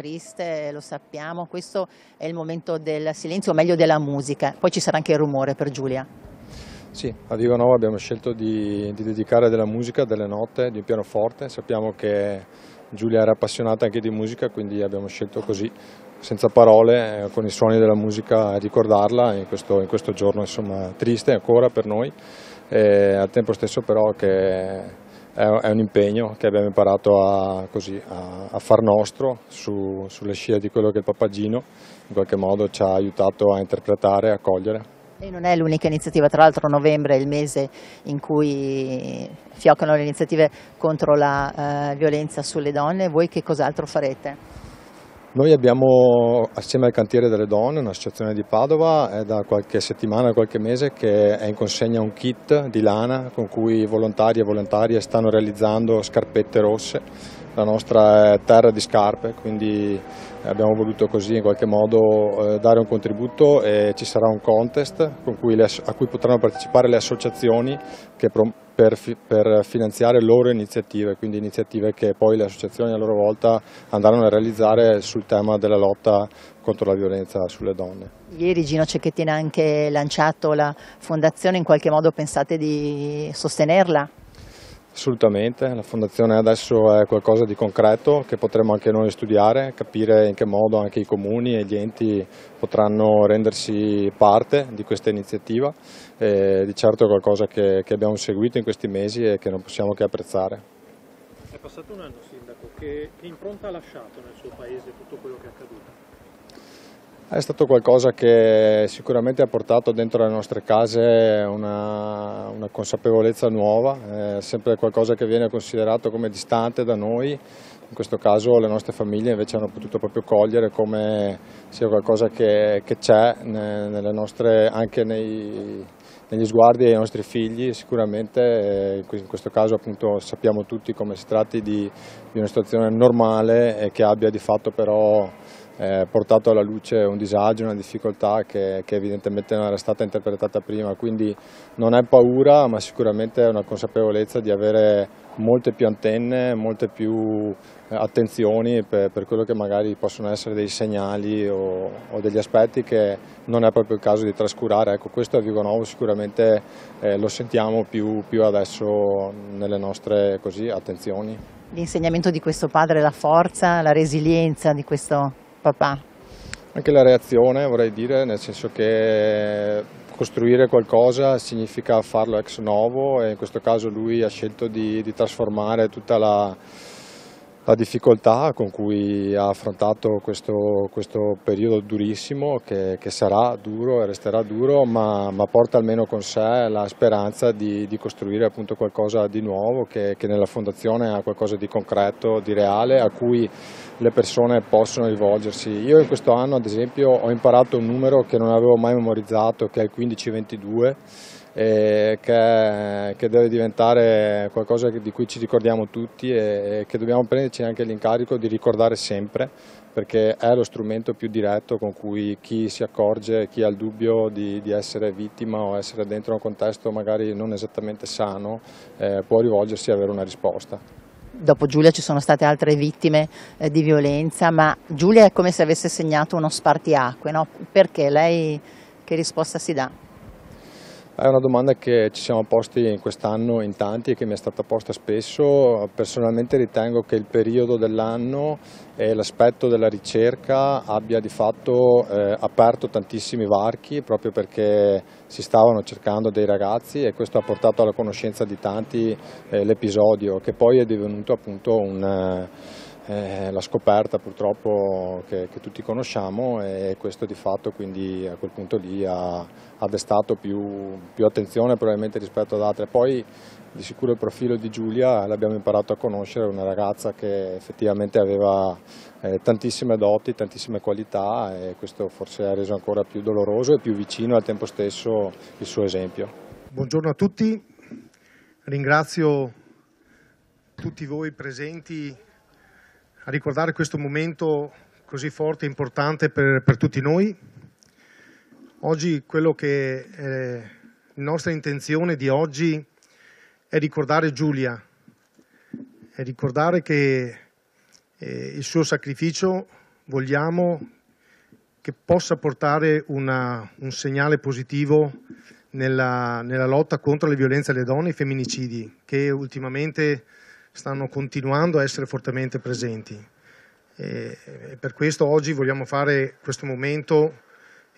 triste, lo sappiamo, questo è il momento del silenzio, o meglio della musica, poi ci sarà anche il rumore per Giulia. Sì, a Viva Nova abbiamo scelto di, di dedicare della musica, delle note, di un pianoforte, sappiamo che Giulia era appassionata anche di musica, quindi abbiamo scelto così, senza parole, eh, con i suoni della musica, ricordarla in questo, in questo giorno insomma, triste ancora per noi, e eh, al tempo stesso però che è un impegno che abbiamo imparato a, così, a, a far nostro su, sulle scie di quello che il Papagino in qualche modo ci ha aiutato a interpretare, a cogliere. E non è l'unica iniziativa, tra l'altro novembre è il mese in cui fioccano le iniziative contro la eh, violenza sulle donne, voi che cos'altro farete? Noi abbiamo assieme al Cantiere delle Donne, un'associazione di Padova, è da qualche settimana, qualche mese che è in consegna un kit di lana con cui volontari e volontarie stanno realizzando scarpette rosse. La nostra è terra di scarpe, quindi abbiamo voluto così in qualche modo eh, dare un contributo e ci sarà un contest cui le, a cui potranno partecipare le associazioni che promuovono per, per, finanziare loro iniziative, quindi iniziative che poi le associazioni a loro volta andranno a realizzare sul tema della lotta contro la violenza sulle donne. Ieri Gino Cecchettini ha anche lanciato la fondazione, in qualche modo pensate di sostenerla? Assolutamente, la fondazione adesso è qualcosa di concreto che potremo anche noi studiare, capire in che modo anche i comuni e gli enti potranno rendersi parte di questa iniziativa. E di certo è qualcosa che, che abbiamo seguito in questi mesi e che non possiamo che apprezzare. È passato un anno, Sindaco, che, che impronta ha lasciato nel suo Paese tutto quello che è accaduto? È stato qualcosa che sicuramente ha portato dentro le nostre case una, una consapevolezza nuova, è sempre qualcosa che viene considerato come distante da noi, in questo caso le nostre famiglie invece hanno potuto proprio cogliere come sia qualcosa che, c'è anche nei, negli sguardi dei nostri figli, sicuramente eh, in questo caso appunto sappiamo tutti come si tratti di, di una situazione normale e che abbia di fatto però eh, portato alla luce un disagio, una difficoltà che, che, evidentemente non era stata interpretata prima, quindi non è paura ma sicuramente è una consapevolezza di avere molte più antenne, molte più eh, attenzioni per, per quello che magari possono essere dei segnali o, o, degli aspetti che non è proprio il caso di trascurare. Ecco, questo a Vigonovo sicuramente eh, lo sentiamo più, più adesso nelle nostre così, attenzioni. L'insegnamento di questo padre, la forza, la resilienza di questo papà. Anche la reazione vorrei dire, nel senso che costruire qualcosa significa farlo ex novo e in questo caso lui ha scelto di, di trasformare tutta la, la, difficoltà con cui ha affrontato questo, questo periodo durissimo che, che, sarà duro e resterà duro ma, ma, porta almeno con sé la speranza di, di costruire qualcosa di nuovo che, che nella fondazione ha qualcosa di concreto, di reale a cui le persone possono rivolgersi. Io in questo anno ad esempio ho imparato un numero che non avevo mai memorizzato che è il 1522 e eh, che, che, deve diventare qualcosa di cui ci ricordiamo tutti e, e che dobbiamo prenderci anche l'incarico di ricordare sempre perché è lo strumento più diretto con cui chi si accorge, chi ha il dubbio di, di essere vittima o essere dentro un contesto magari non esattamente sano eh, può rivolgersi e avere una risposta dopo Giulia ci sono state altre vittime eh, di violenza, ma Giulia è come se avesse segnato uno spartiacque, no? perché lei che risposta si dà? È una domanda che ci siamo posti quest'anno in tanti e che mi è stata posta spesso. Personalmente ritengo che il periodo dell'anno e l'aspetto della ricerca abbia di fatto eh, aperto tantissimi varchi proprio perché si stavano cercando dei ragazzi e questo ha portato alla conoscenza di tanti eh, l'episodio che poi è divenuto appunto un... Eh, eh, la scoperta purtroppo che, che, tutti conosciamo e questo di fatto quindi a quel punto lì ha, ha destato più, più, attenzione probabilmente rispetto ad altre. Poi di sicuro il profilo di Giulia l'abbiamo imparato a conoscere, una ragazza che effettivamente aveva eh, tantissime doti, tantissime qualità e questo forse ha reso ancora più doloroso e più vicino al tempo stesso il suo esempio. Buongiorno a tutti, ringrazio tutti voi presenti a ricordare questo momento così forte e importante per, per tutti noi. Oggi quello che è nostra intenzione di oggi è ricordare Giulia, è ricordare che eh, il suo sacrificio vogliamo che possa portare una, un segnale positivo nella, nella, lotta contro le violenze alle donne e i femminicidi, che ultimamente stanno continuando a essere fortemente presenti. E per questo oggi vogliamo fare questo momento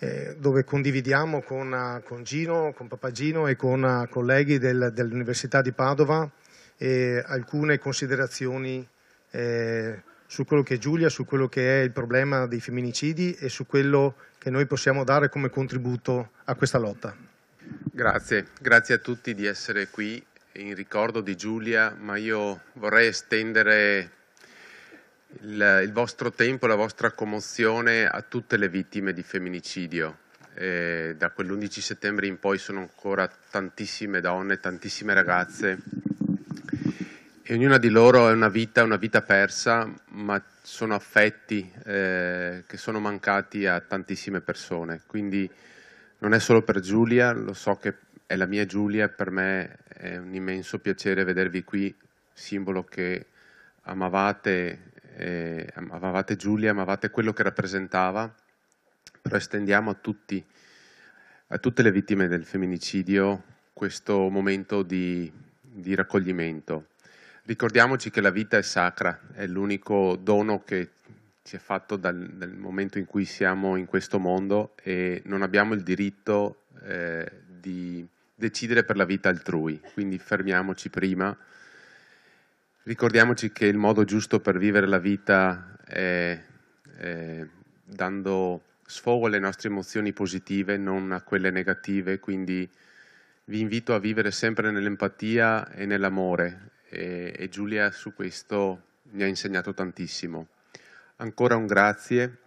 eh, dove condividiamo con, eh, con Gino, con Papagino e con eh, colleghi del, dell'Università di Padova alcune considerazioni eh, su quello che è Giulia, su quello che è il problema dei femminicidi e su quello che noi possiamo dare come contributo a questa lotta. Grazie, grazie a tutti di essere qui in ricordo di Giulia, ma io vorrei estendere il, il vostro tempo, la vostra commozione a tutte le vittime di femminicidio. E da quell'11 settembre in poi sono ancora tantissime donne, tantissime ragazze e ognuna di loro è una vita, una vita persa, ma sono affetti eh, che sono mancati a tantissime persone. Quindi non è solo per Giulia, lo so che è la mia Giulia per me è un immenso piacere vedervi qui, simbolo che amavate, eh, amavate Giulia, amavate quello che rappresentava, però estendiamo a, tutti, a tutte le vittime del femminicidio questo momento di, di raccoglimento. Ricordiamoci che la vita è sacra, è l'unico dono che ci è fatto dal, dal, momento in cui siamo in questo mondo e non abbiamo il diritto eh, di decidere per la vita altrui, quindi fermiamoci prima, ricordiamoci che il modo giusto per vivere la vita è, è dando sfogo alle nostre emozioni positive, non a quelle negative, quindi vi invito a vivere sempre nell'empatia e nell'amore e, e Giulia su questo mi ha insegnato tantissimo. Ancora un grazie,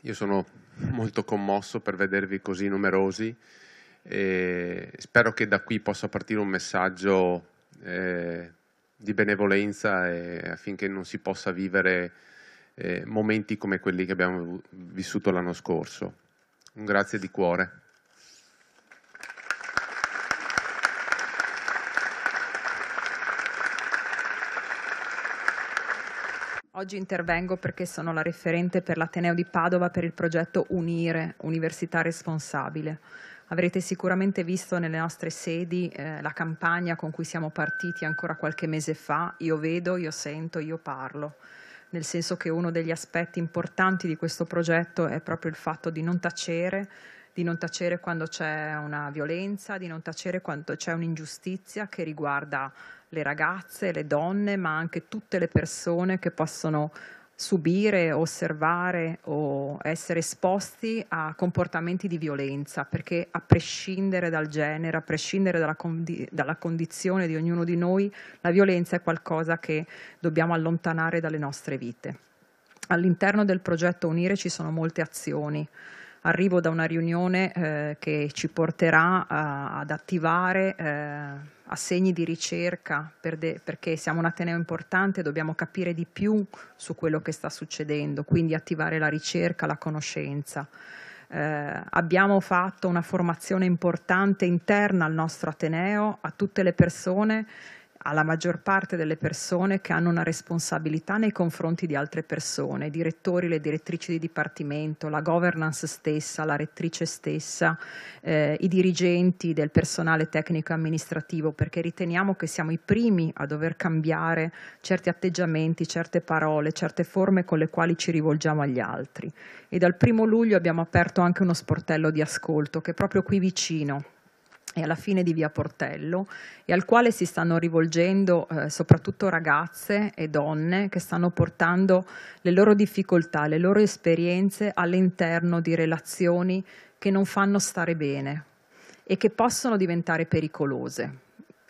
io sono molto commosso per vedervi così numerosi e spero che da qui possa partire un messaggio eh, di benevolenza e affinché non si possa vivere eh, momenti come quelli che abbiamo vissuto l'anno scorso. Un grazie di cuore. Oggi intervengo perché sono la referente per l'Ateneo di Padova per il progetto Unire, Università Responsabile Avrete sicuramente visto nelle nostre sedi eh, la campagna con cui siamo partiti ancora qualche mese fa, io vedo, io sento, io parlo, nel senso che uno degli aspetti importanti di questo progetto è proprio il fatto di non tacere, di non tacere quando c'è una violenza, di non tacere quando c'è un'ingiustizia che riguarda le ragazze, le donne, ma anche tutte le persone che possono subire, osservare o essere esposti a comportamenti di violenza, perché a prescindere dal genere, a prescindere dalla, condi- dalla, condizione di ognuno di noi, la violenza è qualcosa che dobbiamo allontanare dalle nostre vite. All'interno del progetto Unire ci sono molte azioni arrivo da una riunione eh, che ci porterà a, ad attivare eh, assegni di ricerca per de, perché siamo un Ateneo importante, dobbiamo capire di più su quello che sta succedendo, quindi attivare la ricerca, la conoscenza. Eh, abbiamo fatto una formazione importante interna al nostro Ateneo, a tutte le persone alla maggior parte delle persone che hanno una responsabilità nei confronti di altre persone, i direttori, le direttrici di dipartimento, la governance stessa, la rettrice stessa, eh, i dirigenti del personale tecnico e amministrativo, perché riteniamo che siamo i primi a dover cambiare certi atteggiamenti, certe parole, certe forme con le quali ci rivolgiamo agli altri. E dal primo luglio abbiamo aperto anche uno sportello di ascolto che è proprio qui vicino e alla fine di via Portello e al quale si stanno rivolgendo eh, soprattutto ragazze e donne che stanno portando le loro difficoltà, le loro esperienze all'interno di relazioni che non fanno stare bene e che possono diventare pericolose.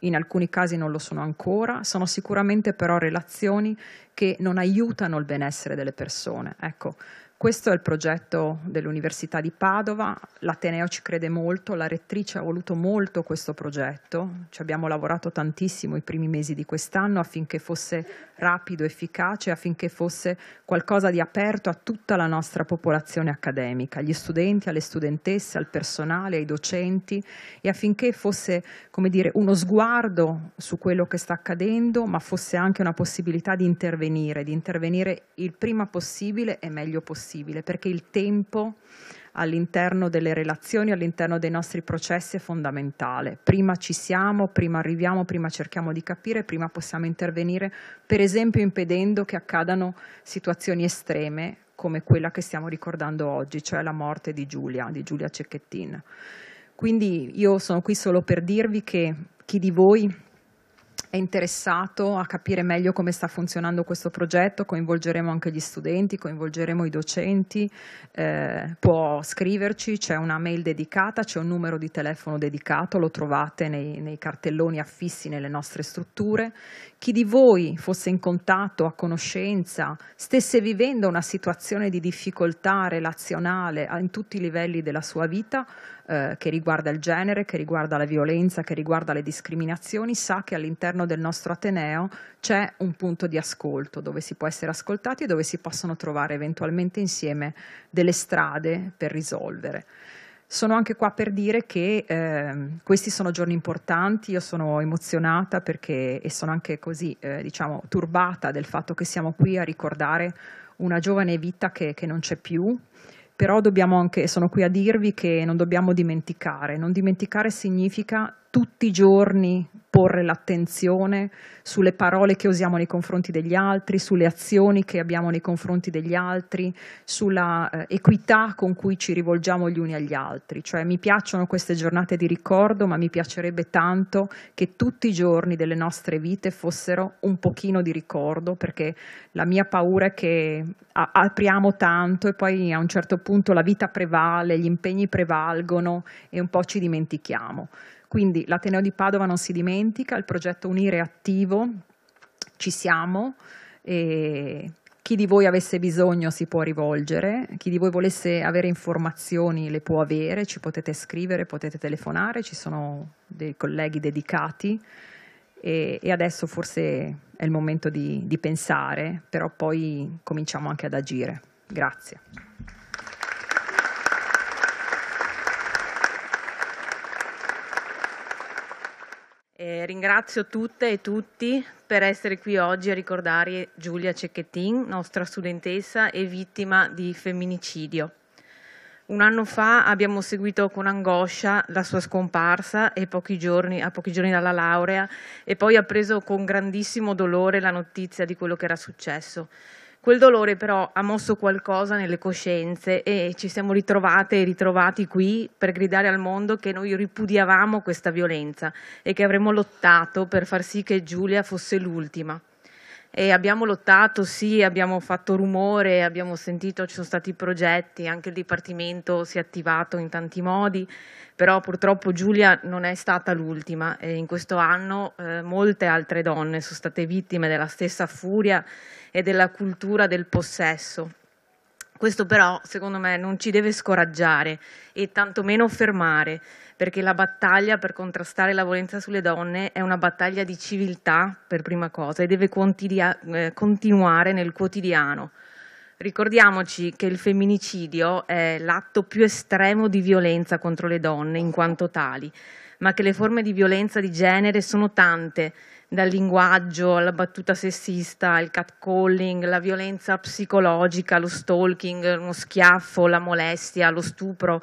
In alcuni casi non lo sono ancora, sono sicuramente però relazioni che non aiutano il benessere delle persone. Ecco, questo è il progetto dell'Università di Padova, l'Ateneo ci crede molto, la rettrice ha voluto molto questo progetto, ci abbiamo lavorato tantissimo i primi mesi di quest'anno affinché fosse rapido, efficace, affinché fosse qualcosa di aperto a tutta la nostra popolazione accademica, agli studenti, alle studentesse, al personale, ai docenti e affinché fosse dire, uno sguardo su quello che sta accadendo, ma fosse anche una possibilità di intervenire, di intervenire il prima possibile e meglio possibile possibile, perché il tempo all'interno delle relazioni, all'interno dei nostri processi è fondamentale. Prima ci siamo, prima arriviamo, prima cerchiamo di capire, prima possiamo intervenire, per esempio impedendo che accadano situazioni estreme come quella che stiamo ricordando oggi, cioè la morte di Giulia, di Giulia Cecchettin. Quindi io sono qui solo per dirvi che chi di voi è interessato a capire meglio come sta funzionando questo progetto, coinvolgeremo anche gli studenti, coinvolgeremo i docenti, eh, può scriverci, c'è una mail dedicata, c'è un numero di telefono dedicato, lo trovate nei, nei cartelloni affissi nelle nostre strutture. Chi di voi fosse in contatto, a conoscenza, stesse vivendo una situazione di difficoltà relazionale ah, in tutti i livelli della sua vita, eh, che riguarda il genere, che riguarda la violenza, che riguarda le discriminazioni, sa che all'interno all'interno del nostro Ateneo c'è un punto di ascolto dove si può essere ascoltati e dove si possono trovare eventualmente insieme delle strade per risolvere. Sono anche qua per dire che eh, questi sono giorni importanti, io sono emozionata perché, e sono anche così, eh, diciamo, turbata del fatto che siamo qui a ricordare una giovane vita che, che non c'è più, però dobbiamo anche, sono qui a dirvi che non dobbiamo dimenticare. Non dimenticare significa tutti i giorni porre l'attenzione sulle parole che usiamo nei confronti degli altri, sulle azioni che abbiamo nei confronti degli altri, sulla eh, equità con cui ci rivolgiamo gli uni agli altri. Cioè mi piacciono queste giornate di ricordo, ma mi piacerebbe tanto che tutti i giorni delle nostre vite fossero un pochino di ricordo, perché la mia paura è che apriamo tanto e poi a un certo punto la vita prevale, gli impegni prevalgono e un po' ci dimentichiamo. Quindi l'Ateneo di Padova non si dimentica, il progetto Unire è attivo, ci siamo. E chi di voi avesse bisogno si può rivolgere, chi di voi volesse avere informazioni le può avere, ci potete scrivere, potete telefonare, ci sono dei colleghi dedicati e, e adesso forse è il momento di, di pensare, però poi cominciamo anche ad agire. Grazie. E ringrazio tutte e tutti per essere qui oggi a ricordare Giulia Cecchettin, nostra studentessa e vittima di femminicidio. Un anno fa abbiamo seguito con angoscia la sua scomparsa e pochi giorni, a pochi giorni dalla laurea e poi ha preso con grandissimo dolore la notizia di quello che era successo. Quel dolore però ha mosso qualcosa nelle coscienze e ci siamo ritrovate e ritrovati qui per gridare al mondo che noi ripudiavamo questa violenza e che avremmo lottato per far sì che Giulia fosse l'ultima. E abbiamo lottato, sì, abbiamo fatto rumore, abbiamo sentito, ci sono stati progetti, anche il Dipartimento si è attivato in tanti modi, però purtroppo Giulia non è stata l'ultima e in questo anno eh, molte altre donne sono state vittime della stessa furia e della cultura del possesso. Questo però, secondo me, non ci deve scoraggiare e tantomeno fermare, perché la battaglia per contrastare la violenza sulle donne è una battaglia di civiltà, per prima cosa, e deve eh, continuare nel quotidiano. Ricordiamoci che il femminicidio è l'atto più estremo di violenza contro le donne in quanto tali ma che le forme di violenza di genere sono tante, dal linguaggio alla battuta sessista, il catcalling, la violenza psicologica, lo stalking, uno schiaffo, la molestia, lo stupro.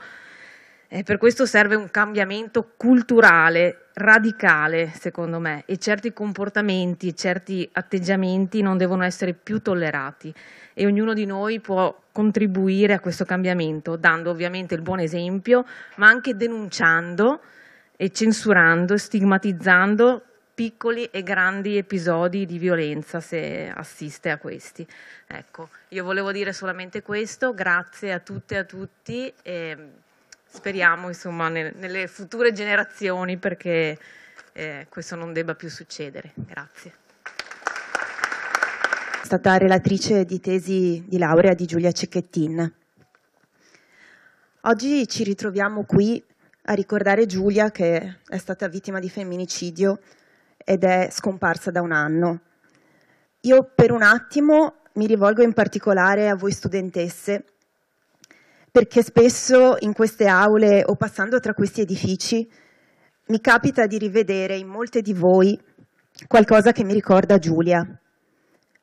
E per questo serve un cambiamento culturale, radicale, secondo me, e certi comportamenti, certi atteggiamenti non devono essere più tollerati e ognuno di noi può contribuire a questo cambiamento, dando ovviamente il buon esempio, ma anche denunciando e censurando, e stigmatizzando piccoli e grandi episodi di violenza se assiste a questi. Ecco, io volevo dire solamente questo, grazie a tutte e a tutti e speriamo insomma nel, nelle future generazioni perché eh, questo non debba più succedere. Grazie. È stata relatrice di tesi di laurea di Giulia Cecchettin. Oggi ci ritroviamo qui a ricordare Giulia che è stata vittima di femminicidio ed è scomparsa da un anno. Io per un attimo mi rivolgo in particolare a voi studentesse, perché spesso in queste aule o passando tra questi edifici mi capita di rivedere in molte di voi qualcosa che mi ricorda Giulia,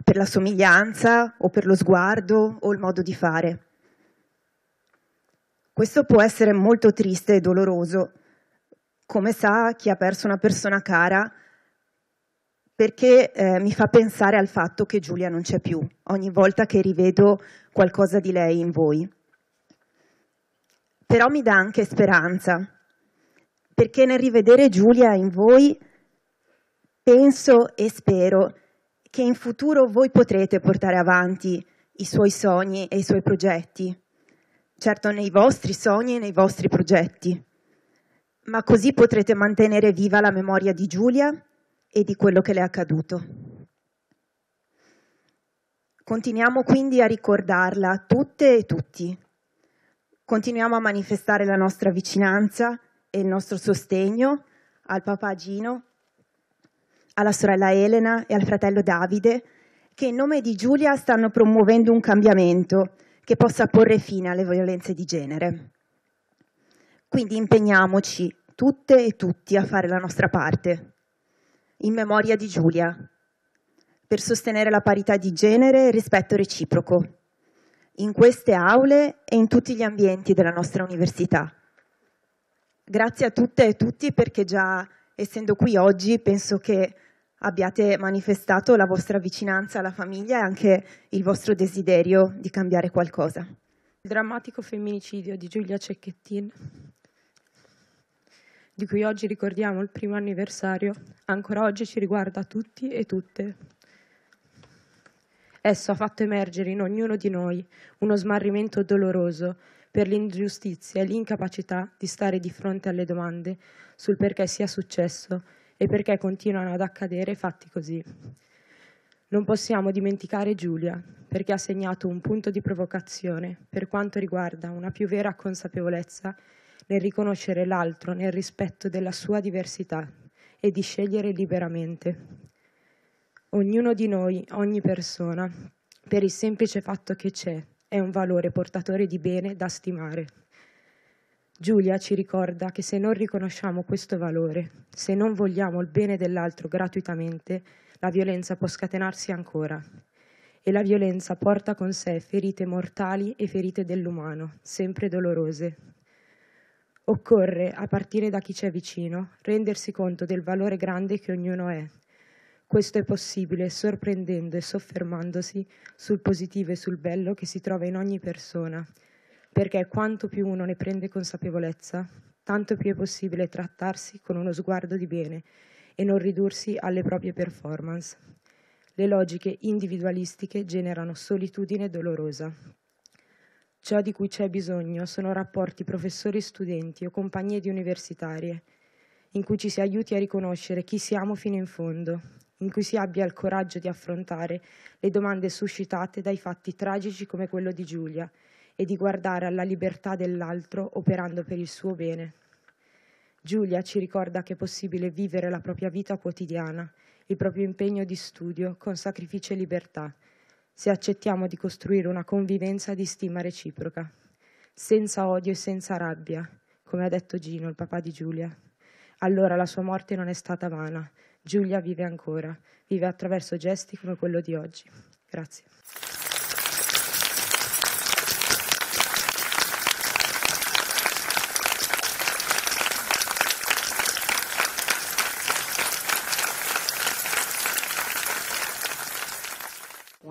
per la somiglianza o per lo sguardo o il modo di fare. Questo può essere molto triste e doloroso, come sa chi ha perso una persona cara, perché eh, mi fa pensare al fatto che Giulia non c'è più, ogni volta che rivedo qualcosa di lei in voi. Però mi dà anche speranza, perché nel rivedere Giulia in voi penso e spero che in futuro voi potrete portare avanti i suoi sogni e i suoi progetti certo nei vostri sogni e nei vostri progetti, ma così potrete mantenere viva la memoria di Giulia e di quello che le è accaduto. Continuiamo quindi a ricordarla tutte e tutti. Continuiamo a manifestare la nostra vicinanza e il nostro sostegno al papà Gino, alla sorella Elena e al fratello Davide, che in nome di Giulia stanno promuovendo un cambiamento che possa porre fine alle violenze di genere. Quindi impegniamoci tutte e tutti a fare la nostra parte, in memoria di Giulia, per sostenere la parità di genere e il rispetto reciproco, in queste aule e in tutti gli ambienti della nostra università. Grazie a tutte e tutti perché già essendo qui oggi penso che abbiate manifestato la vostra vicinanza alla famiglia e anche il vostro desiderio di cambiare qualcosa. Il drammatico femminicidio di Giulia Cecchettin, di cui oggi ricordiamo il primo anniversario, ancora oggi ci riguarda tutti e tutte. Esso ha fatto emergere in ognuno di noi uno smarrimento doloroso per l'ingiustizia e l'incapacità di stare di fronte alle domande sul perché sia successo e perché continuano ad accadere fatti così. Non possiamo dimenticare Giulia, perché ha segnato un punto di provocazione per quanto riguarda una più vera consapevolezza nel riconoscere l'altro nel rispetto della sua diversità e di scegliere liberamente. Ognuno di noi, ogni persona, per il semplice fatto che c'è, è un valore portatore di bene da stimare. Giulia ci ricorda che se non riconosciamo questo valore, se non vogliamo il bene dell'altro gratuitamente, la violenza può scatenarsi ancora. E la violenza porta con sé ferite mortali e ferite dell'umano, sempre dolorose. Occorre, a partire da chi c'è vicino, rendersi conto del valore grande che ognuno è. Questo è possibile sorprendendo e soffermandosi sul positivo e sul bello che si trova in ogni persona perché quanto più uno ne prende consapevolezza, tanto più è possibile trattarsi con uno sguardo di bene e non ridursi alle proprie performance. Le logiche individualistiche generano solitudine dolorosa. Ciò di cui c'è bisogno sono rapporti professori-studenti o compagnie di universitarie, in cui ci si aiuti a riconoscere chi siamo fino in fondo, in cui si abbia il coraggio di affrontare le domande suscitate dai fatti tragici come quello di Giulia, e di guardare alla libertà dell'altro operando per il suo bene. Giulia ci ricorda che è possibile vivere la propria vita quotidiana, il proprio impegno di studio con sacrificio e libertà, se accettiamo di costruire una convivenza di stima reciproca, senza odio e senza rabbia, come ha detto Gino, il papà di Giulia. Allora la sua morte non è stata vana. Giulia vive ancora, vive attraverso gesti come quello di oggi. Grazie.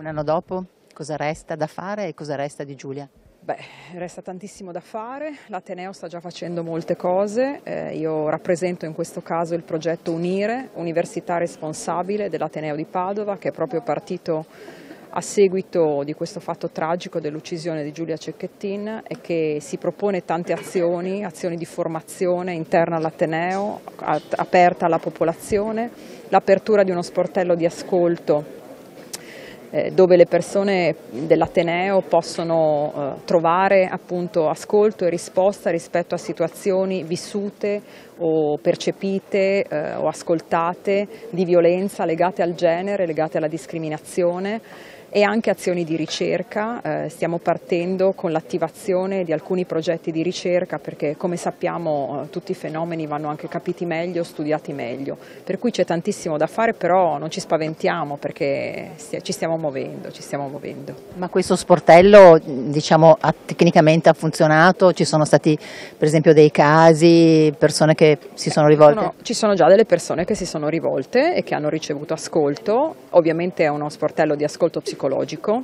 un anno dopo cosa resta da fare e cosa resta di Giulia? Beh, resta tantissimo da fare, l'Ateneo sta già facendo molte cose, eh, io rappresento in questo caso il progetto Unire, università responsabile dell'Ateneo di Padova che è proprio partito a seguito di questo fatto tragico dell'uccisione di Giulia Cecchettin e che si propone tante azioni, azioni di formazione interna all'Ateneo, aperta alla popolazione, l'apertura di uno sportello di ascolto eh, dove le persone dell'Ateneo possono eh, trovare appunto, ascolto e risposta rispetto a situazioni vissute o percepite eh, o ascoltate di violenza legate al genere, legate alla discriminazione e anche azioni di ricerca. Eh, stiamo partendo con l'attivazione di alcuni progetti di ricerca perché come sappiamo eh, tutti i fenomeni vanno anche capiti meglio, studiati meglio, per cui c'è tantissimo da fare, però non ci spaventiamo perché ci stiamo muovendo. Ci stiamo muovendo. Ma questo sportello diciamo, ha, tecnicamente ha funzionato? Ci sono stati per esempio dei casi, persone che si sono rivolte? No, ci sono già delle persone che si sono rivolte e che hanno ricevuto ascolto, ovviamente è uno sportello di ascolto psicologico psicologico,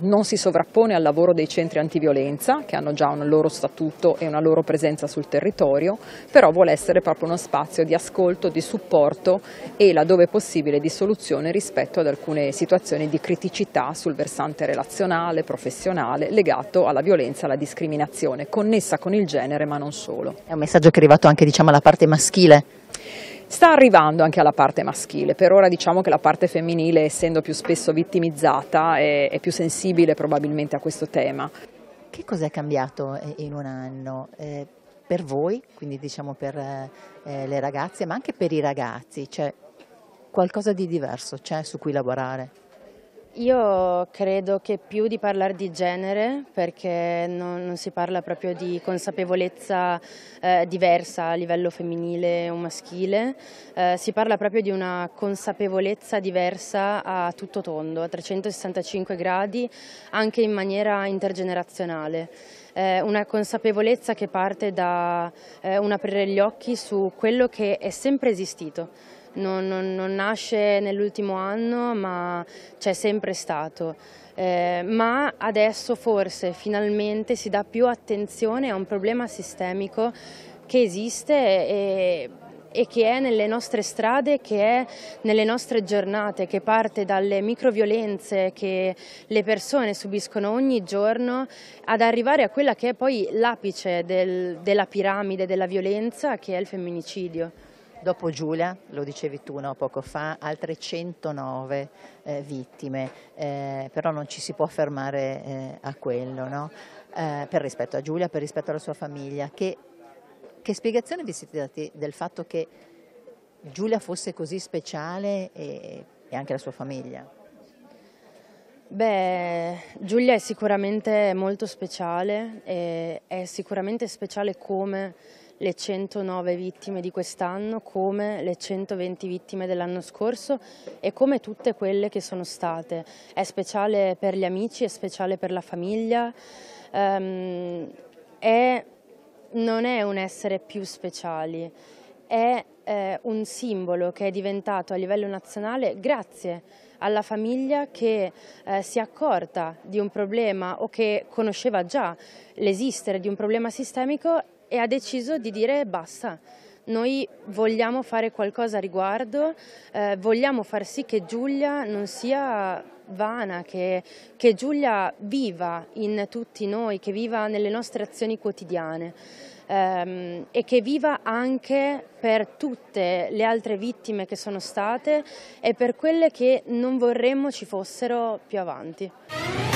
non si sovrappone al lavoro dei centri antiviolenza, che hanno già un loro statuto e una loro presenza sul territorio, però vuole essere proprio uno spazio di ascolto, di supporto e, laddove possibile, di soluzione rispetto ad alcune situazioni di criticità sul versante relazionale, professionale, legato alla violenza, alla discriminazione, connessa con il genere ma non solo. È un messaggio che è arrivato anche diciamo, alla parte maschile Sta arrivando anche alla parte maschile, per ora diciamo che la parte femminile, essendo più spesso vittimizzata, è, è più sensibile probabilmente a questo tema. Che cos'è cambiato eh, in un anno? Eh, per voi, quindi diciamo per eh, le ragazze, ma anche per i ragazzi, cioè qualcosa di diverso c'è su cui lavorare? Io credo che più di parlare di genere, perché non, non si parla proprio di consapevolezza eh, diversa a livello femminile o maschile, eh, si parla proprio di una consapevolezza diversa a tutto tondo, a 365 gradi, anche in maniera intergenerazionale. Eh, una consapevolezza che parte da eh, un aprire gli occhi su quello che è sempre esistito non, non, non nasce nell'ultimo anno ma c'è sempre stato. Eh, ma adesso forse finalmente si dà più attenzione a un problema sistemico che esiste e e che è nelle nostre strade, che è nelle nostre giornate, che parte dalle microviolenze che le persone subiscono ogni giorno ad arrivare a quella che è poi l'apice del, della piramide della violenza che è il femminicidio. Dopo Giulia, lo dicevi tu no, poco fa, altre 109 eh, vittime, eh, però non ci si può fermare eh, a quello, no? Eh, per rispetto a Giulia, per rispetto alla sua famiglia. Che, che spiegazione vi siete dati del fatto che Giulia fosse così speciale e, e anche la sua famiglia? Beh, Giulia è sicuramente molto speciale, è sicuramente speciale come le 109 vittime di quest'anno come le 120 vittime dell'anno scorso e come tutte quelle che sono state. È speciale per gli amici, è speciale per la famiglia, um, è, non è un essere più speciali, è eh, un simbolo che è diventato a livello nazionale grazie alla famiglia che eh, si è accorta di un problema o che conosceva già l'esistere di un problema sistemico e ha deciso di dire basta. Noi vogliamo fare qualcosa a riguardo, eh, vogliamo far sì che Giulia non sia vana, che, che Giulia viva in tutti noi, che viva nelle nostre azioni quotidiane ehm, e che viva anche per tutte le altre vittime che sono state e per quelle che non vorremmo ci fossero più avanti.